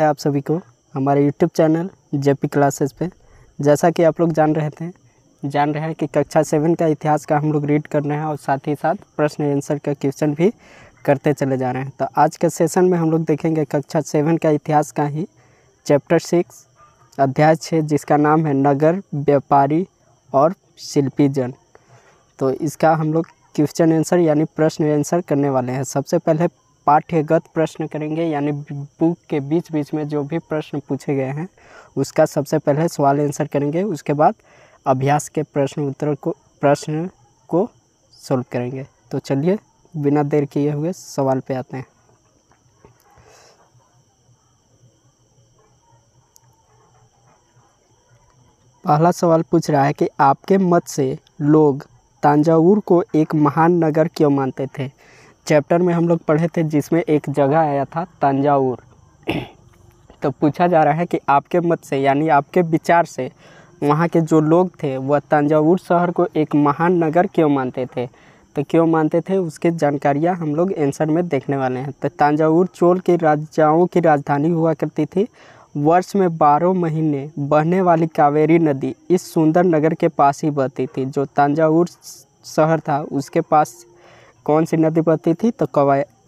है आप सभी को हमारे यूट्यूब चैनल जेपी क्लासेस पे जैसा कि आप लोग जान रहे थे जान रहे हैं कि कक्षा सेवन का इतिहास का हम लोग रीड कर रहे हैं और साथ ही साथ प्रश्न आंसर का क्वेश्चन भी करते चले जा रहे हैं तो आज के सेशन में हम लोग देखेंगे कक्षा सेवन का इतिहास का ही चैप्टर सिक्स अध्याय छः जिसका नाम है नगर व्यापारी और शिल्पी जन तो इसका हम लोग क्वेश्चन आंसर यानी प्रश्न आंसर करने वाले हैं सबसे पहले पाठ्यगत प्रश्न करेंगे यानी बुक के बीच बीच में जो भी प्रश्न पूछे गए हैं उसका सबसे पहले सवाल आंसर करेंगे उसके बाद अभ्यास के प्रश्न उत्तर को प्रश्न को सॉल्व करेंगे तो चलिए बिना देर किए हुए सवाल पे आते हैं पहला सवाल पूछ रहा है कि आपके मत से लोग तांजावुर को एक महान नगर क्यों मानते थे चैप्टर में हम लोग पढ़े थे जिसमें एक जगह आया था तंजावुर तो पूछा जा रहा है कि आपके मत से यानी आपके विचार से वहाँ के जो लोग थे वह तंजावुर शहर को एक महान नगर क्यों मानते थे तो क्यों मानते थे उसके जानकारियाँ हम लोग एंसर में देखने वाले हैं तो तंजावुर चोल के राजाओं की राजधानी हुआ करती थी वर्ष में बारह महीने बहने वाली कावेरी नदी इस सुंदर नगर के पास ही बहती थी जो तंजावुर शहर था उसके पास कौन सी नदी बहती थी तो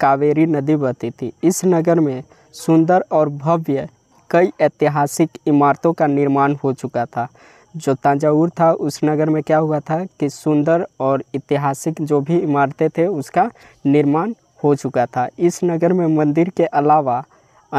कावेरी नदी बहती थी इस नगर में सुंदर और भव्य कई ऐतिहासिक इमारतों का निर्माण हो चुका था जो तंजावूर था उस नगर में क्या हुआ था कि सुंदर और ऐतिहासिक जो भी इमारतें थे उसका निर्माण हो चुका था इस नगर में मंदिर के अलावा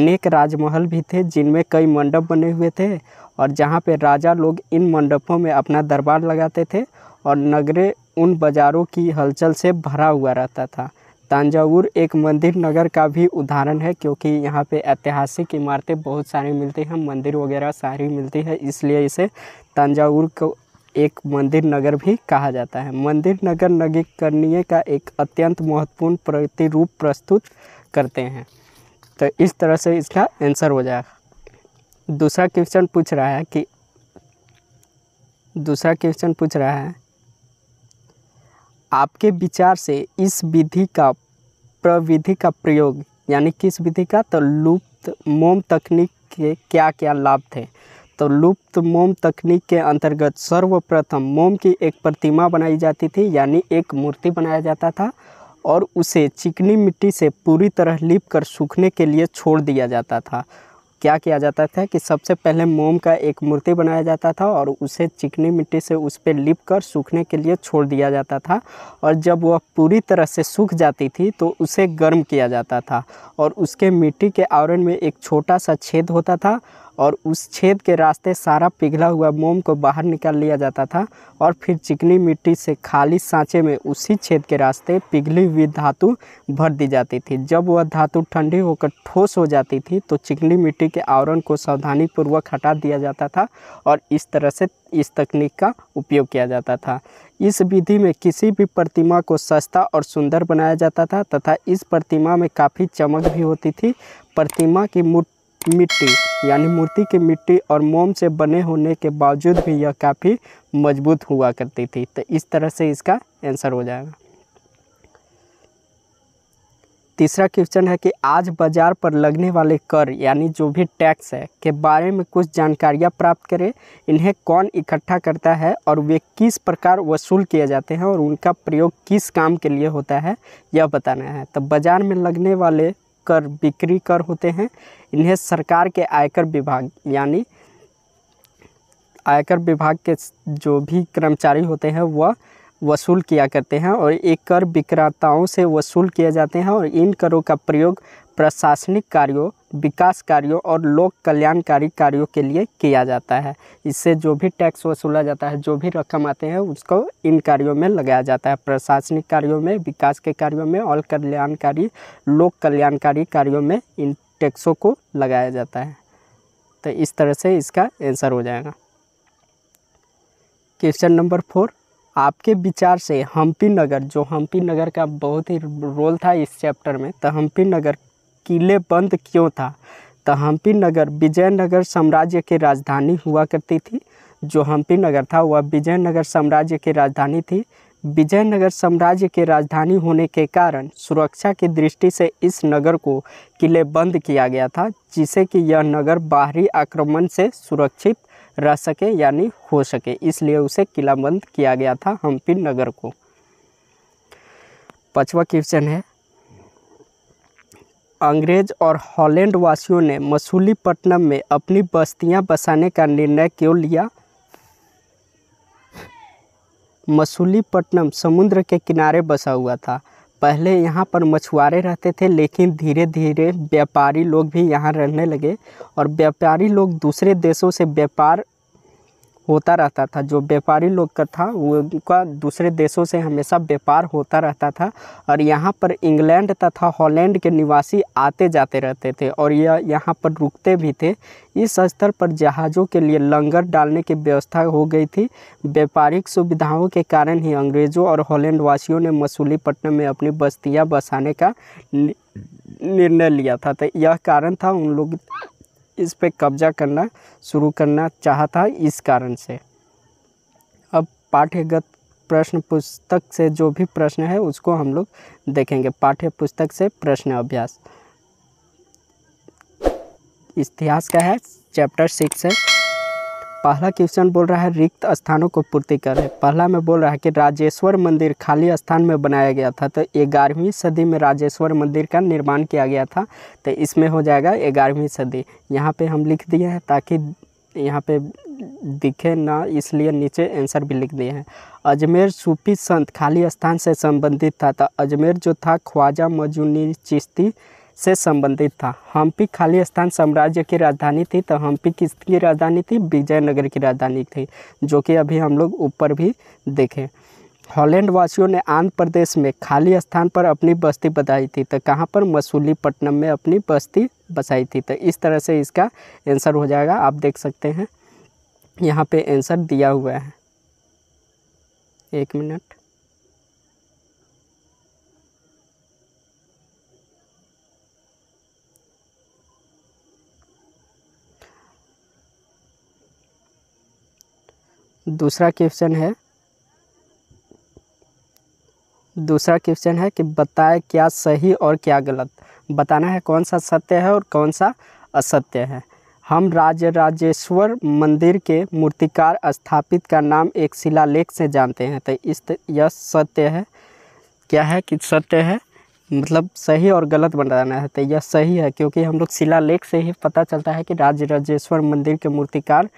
अनेक राजमहल भी थे जिनमें कई मंडप बने हुए थे और जहाँ पे राजा लोग इन मंडपों में अपना दरबार लगाते थे और नगरे उन बाज़ारों की हलचल से भरा हुआ रहता था तंजावुर एक मंदिर नगर का भी उदाहरण है क्योंकि यहाँ पे ऐतिहासिक इमारतें बहुत सारी मिलती हैं मंदिर वगैरह सारी मिलती है इसलिए इसे तंजावुर को एक मंदिर नगर भी कहा जाता है मंदिर नगर नगीकरणीय का एक अत्यंत महत्वपूर्ण प्रतिरूप प्रस्तुत करते हैं तो इस तरह से इसका आंसर हो जाएगा दूसरा क्वेश्चन पूछ रहा है कि दूसरा क्वेश्चन पूछ रहा है आपके विचार से इस विधि का प्रविधि का प्रयोग यानी किस विधि का तो लुप्त मोम तकनीक के क्या क्या लाभ थे तो लुप्त मोम तकनीक के अंतर्गत सर्वप्रथम मोम की एक प्रतिमा बनाई जाती थी यानी एक मूर्ति बनाया जाता था और उसे चिकनी मिट्टी से पूरी तरह लिप कर सूखने के लिए छोड़ दिया जाता था क्या किया जाता था कि सबसे पहले मोम का एक मूर्ति बनाया जाता था और उसे चिकनी मिट्टी से उस पर लिप कर सूखने के लिए छोड़ दिया जाता था और जब वह पूरी तरह से सूख जाती थी तो उसे गर्म किया जाता था और उसके मिट्टी के आवरण में एक छोटा सा छेद होता था और उस छेद के रास्ते सारा पिघला हुआ मोम को बाहर निकाल लिया जाता था और फिर चिकनी मिट्टी से खाली सांचे में उसी छेद के रास्ते पिघली हुई धातु भर दी जाती थी जब वह धातु ठंडी होकर ठोस हो जाती थी तो चिकनी मिट्टी के आवरण को सावधानीपूर्वक हटा दिया जाता था और इस तरह से इस तकनीक का उपयोग किया जाता था इस विधि में किसी भी प्रतिमा को सस्ता और सुंदर बनाया जाता था तथा इस प्रतिमा में काफ़ी चमक भी होती थी प्रतिमा की मूर्ति मिट्टी यानी मूर्ति की मिट्टी और मोम से बने होने के बावजूद भी यह काफ़ी मजबूत हुआ करती थी तो इस तरह से इसका आंसर हो जाएगा तीसरा क्वेश्चन है कि आज बाजार पर लगने वाले कर यानी जो भी टैक्स है के बारे में कुछ जानकारियाँ प्राप्त करें इन्हें कौन इकट्ठा करता है और वे किस प्रकार वसूल किए जाते हैं और उनका प्रयोग किस काम के लिए होता है यह बताना है तो बाजार में लगने वाले कर बिक्री कर होते हैं इन्हें सरकार के आयकर विभाग यानी आयकर विभाग के जो भी कर्मचारी होते हैं वह वसूल किया करते हैं और एक कर विक्रेताओं से वसूल किए जाते हैं और इन करों का प्रयोग प्रशासनिक कार्यों विकास कार्यों और लोक कल्याणकारी कार्यों के लिए किया जाता है इससे जो भी टैक्स वसूला जाता है जो भी रकम आते हैं उसको इन कार्यों में लगाया जाता है प्रशासनिक कार्यों में विकास के कार्यों में और कल्याणकारी लोक कल्याणकारी कार्यों में इन टैक्सों को लगाया जाता है तो इस तरह से इसका आंसर हो जाएगा क्वेश्चन नंबर फोर आपके विचार से हम्पी नगर जो हम्पी नगर का बहुत ही रोल था इस चैप्टर में तो हम्पी नगर किले बंद क्यों था तो हम्पी नगर विजयनगर साम्राज्य की राजधानी हुआ करती थी जो हम्पी नगर था वह विजयनगर साम्राज्य की राजधानी थी विजयनगर साम्राज्य की राजधानी होने के कारण सुरक्षा की दृष्टि से इस नगर को किले बंद किया गया था जिससे कि यह नगर बाहरी आक्रमण से सुरक्षित रह सके यानी हो सके इसलिए उसे किला बंद किया गया था हम्पी नगर को पाँचवा क्वेश्चन है अंग्रेज और हॉलैंड वासियों ने मसूलीपट्टनम में अपनी बस्तियां बसाने का निर्णय क्यों लिया मसूलीपट्टनम समुद्र के किनारे बसा हुआ था पहले यहाँ पर मछुआरे रहते थे लेकिन धीरे धीरे व्यापारी लोग भी यहाँ रहने लगे और व्यापारी लोग दूसरे देशों से व्यापार होता रहता था जो व्यापारी लोग का था उनका दूसरे देशों से हमेशा व्यापार होता रहता था और यहाँ पर इंग्लैंड तथा हॉलैंड के निवासी आते जाते रहते थे और यह यहाँ पर रुकते भी थे इस स्तर पर जहाज़ों के लिए लंगर डालने की व्यवस्था हो गई थी व्यापारिक सुविधाओं के कारण ही अंग्रेज़ों और हॉलैंड वासियों ने मसूलीपट्टनम में अपनी बस्तियाँ बसाने का निर्णय लिया था तो यह कारण था उन लोग इस पे कब्जा करना शुरू करना चाहता था इस कारण से अब पाठ्यगत प्रश्न पुस्तक से जो भी प्रश्न है उसको हम लोग देखेंगे पाठ्य पुस्तक से प्रश्न अभ्यास इतिहास का है चैप्टर सिक्स है पहला क्वेश्चन बोल रहा है रिक्त स्थानों को पूर्ति करें पहला में बोल रहा है कि राजेश्वर मंदिर खाली स्थान में बनाया गया था तो ग्यारहवीं सदी में राजेश्वर मंदिर का निर्माण किया गया था तो इसमें हो जाएगा ग्यारहवीं सदी यहाँ पे हम लिख दिए हैं ताकि यहाँ पे दिखे ना इसलिए नीचे आंसर भी लिख दिए हैं अजमेर सूफी संत खाली स्थान से संबंधित था तो अजमेर जो था ख्वाजा मजूनी चिश्ती से संबंधित था हम्पी खाली स्थान साम्राज्य की राजधानी थी तो हम्पी किसकी राजधानी थी विजयनगर की राजधानी थी जो कि अभी हम लोग ऊपर भी देखें हॉलैंड वासियों ने आंध्र प्रदेश में खाली स्थान पर अपनी बस्ती बताई थी तो कहाँ पर मसूलीपट्टनम में अपनी बस्ती बसाई थी तो इस तरह से इसका आंसर हो जाएगा आप देख सकते हैं यहाँ पे आंसर दिया हुआ है एक मिनट दूसरा क्वेश्चन है दूसरा क्वेश्चन है कि बताए क्या सही और क्या गलत बताना है कौन सा सत्य है और कौन सा असत्य है हम राज राजेश्वर मंदिर के मूर्तिकार स्थापित का नाम एक शिलालेख से जानते हैं तो इस यह सत्य है क्या है कि सत्य है मतलब सही और गलत बनाना है तो यह सही है क्योंकि हम लोग शिला लेख से ही पता चलता है कि राज राजेश्वर मंदिर के मूर्तिकार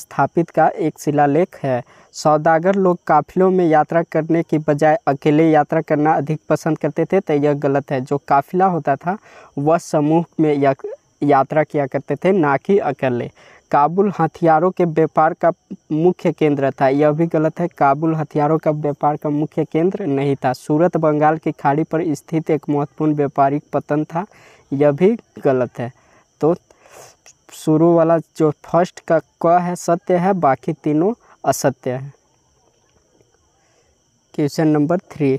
स्थापित का एक शिलालेख है सौदागर लोग काफिलों में यात्रा करने की बजाय अकेले यात्रा करना अधिक पसंद करते थे तो यह गलत है जो काफिला होता था वह समूह में या, यात्रा किया करते थे ना कि अकेले काबुल हथियारों के व्यापार का मुख्य केंद्र था यह भी गलत है काबुल हथियारों का व्यापार का मुख्य केंद्र नहीं था सूरत बंगाल की खाड़ी पर स्थित एक महत्वपूर्ण व्यापारिक पतन था यह भी गलत है तो शुरू वाला जो फर्स्ट का क है सत्य है बाकी तीनों असत्य है क्वेश्चन नंबर थ्री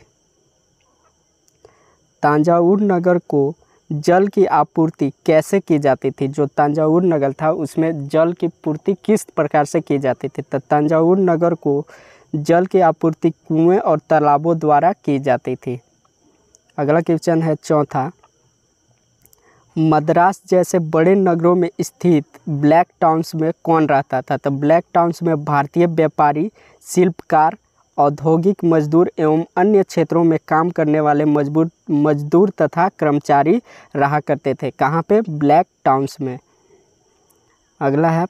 तांजावुर नगर को जल की आपूर्ति कैसे की जाती थी जो तंजावुर नगर था उसमें जल की पूर्ति किस प्रकार से की जाती थी तो तंजावुर नगर को जल की आपूर्ति कुएं और तालाबों द्वारा की जाती थी अगला क्वेश्चन है चौथा मद्रास जैसे बड़े नगरों में स्थित ब्लैक टाउन्स में कौन रहता था तो ब्लैक टाउन्स में भारतीय व्यापारी शिल्पकार औद्योगिक मजदूर एवं अन्य क्षेत्रों में काम करने वाले मजबूर मजदूर तथा कर्मचारी रहा करते थे कहाँ पे ब्लैक टाउन्स में अगला है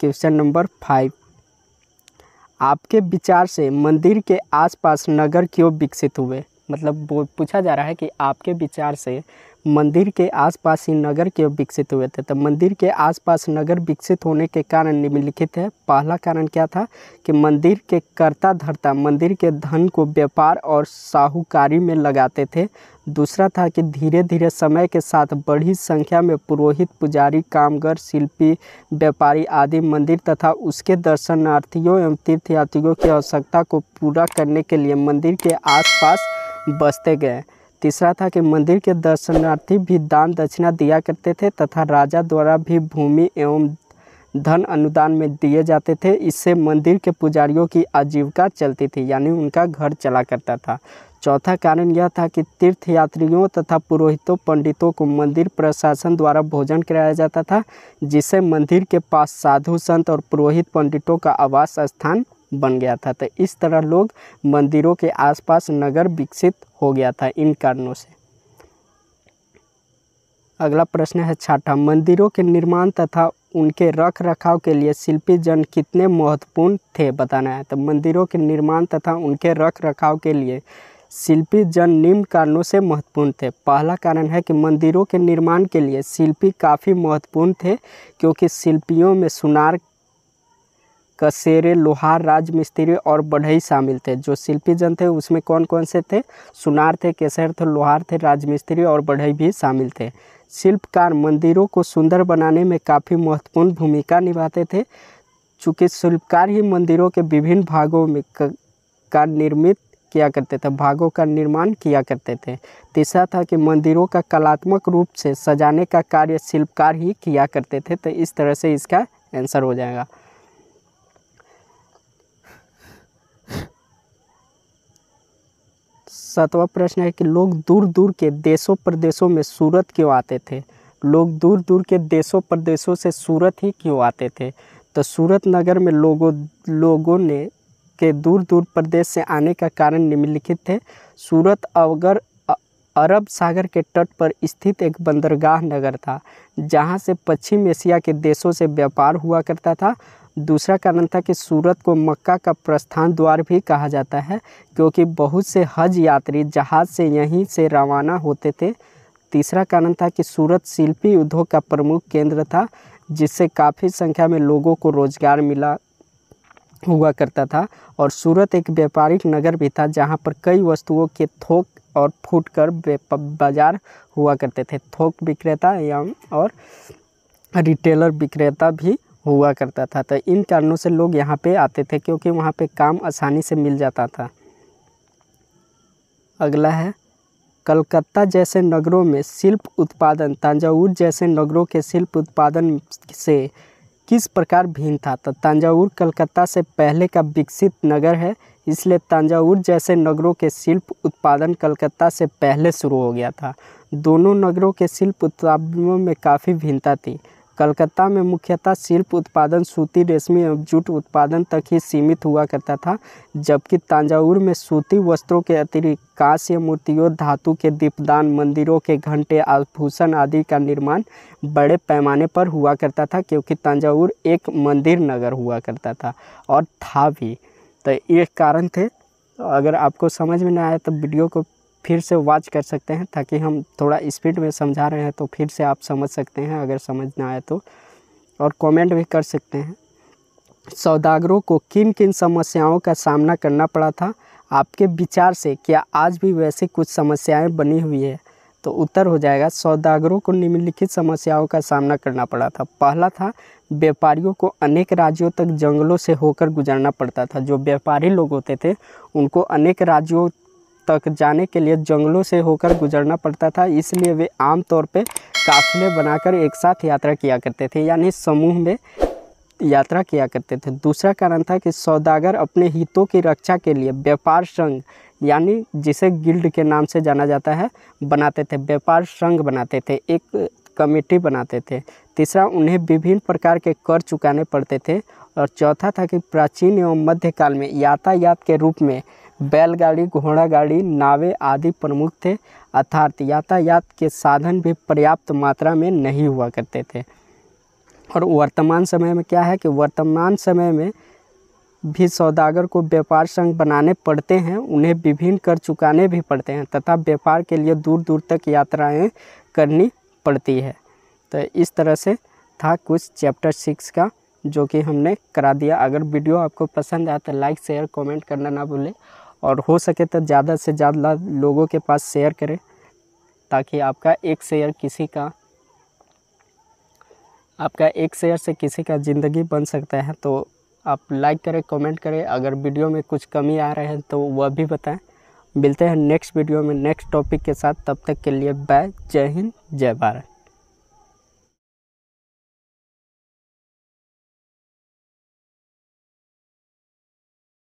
क्वेश्चन नंबर फाइव आपके विचार से मंदिर के आसपास नगर क्यों विकसित हुए मतलब वो पूछा जा रहा है कि आपके विचार से मंदिर के आसपास ही नगर के विकसित हुए थे तो मंदिर के आसपास नगर विकसित होने के कारण निम्नलिखित है पहला कारण क्या था कि मंदिर के कर्ता धर्ता मंदिर के धन को व्यापार और साहूकारी में लगाते थे दूसरा था कि धीरे धीरे समय के साथ बड़ी संख्या में पुरोहित पुजारी कामगार शिल्पी व्यापारी आदि मंदिर तथा उसके दर्शनार्थियों एवं तीर्थयात्रियों की आवश्यकता को पूरा करने के लिए मंदिर के आसपास बसते गए तीसरा था कि मंदिर के दर्शनार्थी भी दान दक्षिणा दिया करते थे तथा राजा द्वारा भी भूमि एवं धन अनुदान में दिए जाते थे इससे मंदिर के पुजारियों की आजीविका चलती थी यानी उनका घर चला करता था चौथा कारण यह था कि तीर्थयात्रियों तथा पुरोहितों पंडितों को मंदिर प्रशासन द्वारा भोजन कराया जाता था जिससे मंदिर के पास साधु संत और पुरोहित पंडितों का आवास स्थान बन गया था तो इस तरह लोग मंदिरों के आसपास नगर विकसित हो गया था इन कारणों से अगला प्रश्न है छाठा मंदिरों के निर्माण तथा उनके रख रखाव के लिए शिल्पी जन कितने महत्वपूर्ण थे बताना है तो मंदिरों के निर्माण तथा उनके रख रखाव के लिए शिल्पी जन निम्न कारणों से महत्वपूर्ण थे पहला कारण है कि मंदिरों के निर्माण के लिए शिल्पी काफ़ी महत्वपूर्ण थे क्योंकि शिल्पियों में सुनार कसेरे लोहार राज मिस्त्री और बढ़ई शामिल थे जो शिल्पी जन थे उसमें कौन कौन से थे सुनार थे केसर थे लोहार थे राजमिस्त्री और बढ़ई भी शामिल थे शिल्पकार मंदिरों को सुंदर बनाने में काफ़ी महत्वपूर्ण भूमिका निभाते थे चूँकि शिल्पकार ही मंदिरों के विभिन्न भागों में का निर्मित किया करते थे भागों का निर्माण किया करते थे तीसरा था कि मंदिरों का कलात्मक रूप से सजाने का कार्य शिल्पकार ही किया करते थे तो इस तरह से इसका आंसर हो जाएगा सातवां प्रश्न है कि लोग दूर दूर के देशों प्रदेशों में सूरत क्यों आते थे लोग दूर दूर के देशों प्रदेशों से सूरत ही क्यों आते थे तो सूरत नगर में लोगों लोगों ने के दूर दूर प्रदेश से आने का कारण निम्नलिखित थे सूरत अवगर अरब सागर के तट पर स्थित एक बंदरगाह नगर था जहाँ से पश्चिम एशिया के देशों से व्यापार हुआ करता था दूसरा कारण था कि सूरत को मक्का का प्रस्थान द्वार भी कहा जाता है क्योंकि बहुत से हज यात्री जहाज़ से यहीं से रवाना होते थे तीसरा कारण था कि सूरत शिल्पी उद्योग का प्रमुख केंद्र था जिससे काफ़ी संख्या में लोगों को रोज़गार मिला हुआ करता था और सूरत एक व्यापारिक नगर भी था जहाँ पर कई वस्तुओं के थोक और कर बाजार हुआ करते थे थोक विक्रेता या और रिटेलर विक्रेता भी हुआ करता था तो इन कारणों से लोग यहाँ पे आते थे क्योंकि वहाँ पे काम आसानी से मिल जाता था अगला है कलकत्ता जैसे नगरों में शिल्प उत्पादन तंजावुर जैसे नगरों के शिल्प उत्पादन से किस प्रकार भिन्न था तो तंजावुर कलकत्ता से पहले का विकसित नगर है इसलिए तंजावुर जैसे नगरों के शिल्प उत्पादन कलकत्ता से पहले शुरू हो गया था दोनों नगरों के शिल्प उत्पादनों में काफ़ी भिन्नता थी कलकत्ता में मुख्यतः शिल्प उत्पादन सूती रेशमी एवं जूट उत्पादन तक ही सीमित हुआ करता था जबकि तंजावुर में सूती वस्त्रों के अतिरिक्त कांस्य मूर्तियों धातु के दीपदान मंदिरों के घंटे आभूषण आदि का निर्माण बड़े पैमाने पर हुआ करता था क्योंकि तंजावुर एक मंदिर नगर हुआ करता था और था भी तो ये कारण थे अगर आपको समझ में ना आया तो वीडियो को फिर से वॉच कर सकते हैं ताकि हम थोड़ा स्पीड में समझा रहे हैं तो फिर से आप समझ सकते हैं अगर समझ ना आए तो और कमेंट भी कर सकते हैं सौदागरों को किन किन समस्याओं का सामना करना पड़ा था आपके विचार से क्या आज भी वैसे कुछ समस्याएं बनी हुई है तो उत्तर हो जाएगा सौदागरों को निम्नलिखित समस्याओं का सामना करना पड़ा था पहला था व्यापारियों को अनेक राज्यों तक जंगलों से होकर गुजरना पड़ता था जो व्यापारी लोग होते थे उनको अनेक राज्यों तक जाने के लिए जंगलों से होकर गुजरना पड़ता था इसलिए वे आमतौर पर काफिले बनाकर एक साथ यात्रा किया करते थे यानी समूह में यात्रा किया करते थे दूसरा कारण था कि सौदागर अपने हितों की रक्षा के लिए व्यापार संघ यानी जिसे गिल्ड के नाम से जाना जाता है बनाते थे व्यापार संघ बनाते थे एक कमेटी बनाते थे तीसरा उन्हें विभिन्न प्रकार के कर चुकाने पड़ते थे और चौथा था कि प्राचीन एवं मध्यकाल में यातायात के रूप में बैलगाड़ी घोड़ा गाड़ी नावें आदि प्रमुख थे अर्थात यातायात के साधन भी पर्याप्त मात्रा में नहीं हुआ करते थे और वर्तमान समय में क्या है कि वर्तमान समय में भी सौदागर को व्यापार संघ बनाने पड़ते हैं उन्हें विभिन्न कर चुकाने भी पड़ते हैं तथा व्यापार के लिए दूर दूर तक यात्राएं करनी पड़ती है तो इस तरह से था कुछ चैप्टर सिक्स का जो कि हमने करा दिया अगर वीडियो आपको पसंद आया तो लाइक शेयर कमेंट करना ना भूलें और हो सके तो ज़्यादा से ज़्यादा लोगों के पास शेयर करें ताकि आपका एक शेयर किसी का आपका एक शेयर से किसी का ज़िंदगी बन सकता है तो आप लाइक करें कमेंट करें अगर वीडियो में कुछ कमी आ रहे हैं तो वह भी बताएं मिलते हैं नेक्स्ट वीडियो में नेक्स्ट टॉपिक के साथ तब तक के लिए बाय जय हिंद जय भारत